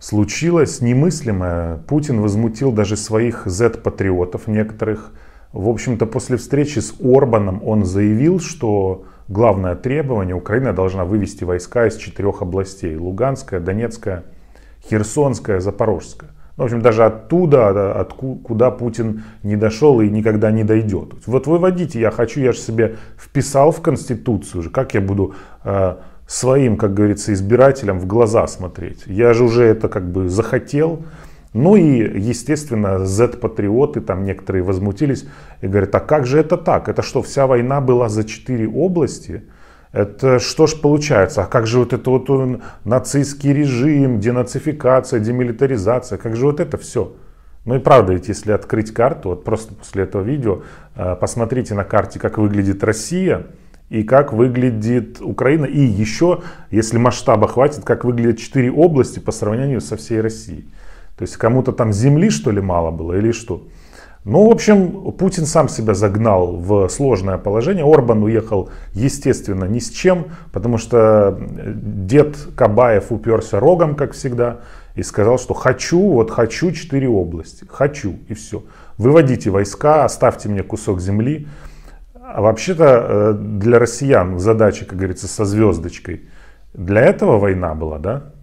случилось немыслимое. Путин возмутил даже своих Z-патриотов некоторых. В общем-то, после встречи с Орбаном он заявил, что главное требование Украина должна вывести войска из четырех областей. Луганская, Донецкая, Херсонская, Запорожская. Ну, в общем, даже оттуда, откуда куда Путин не дошел и никогда не дойдет. Вот выводите, я хочу, я же себе вписал в Конституцию, как я буду э, своим, как говорится, избирателям в глаза смотреть. Я же уже это как бы захотел. Ну и, естественно, Z-патриоты там некоторые возмутились и говорят, а как же это так? Это что, вся война была за четыре области? Это что ж получается? А как же вот это вот э, нацистский режим, денацификация, демилитаризация? Как же вот это все? Ну и правда, ведь если открыть карту, вот просто после этого видео, э, посмотрите на карте, как выглядит Россия – и как выглядит Украина, и еще, если масштаба хватит, как выглядят четыре области по сравнению со всей Россией. То есть кому-то там земли, что ли, мало было или что? Ну, в общем, Путин сам себя загнал в сложное положение. Орбан уехал, естественно, ни с чем, потому что дед Кабаев уперся рогом, как всегда, и сказал, что хочу, вот хочу четыре области, хочу, и все. Выводите войска, оставьте мне кусок земли. А вообще-то э, для россиян задача, как говорится, со звездочкой. Для этого война была, да?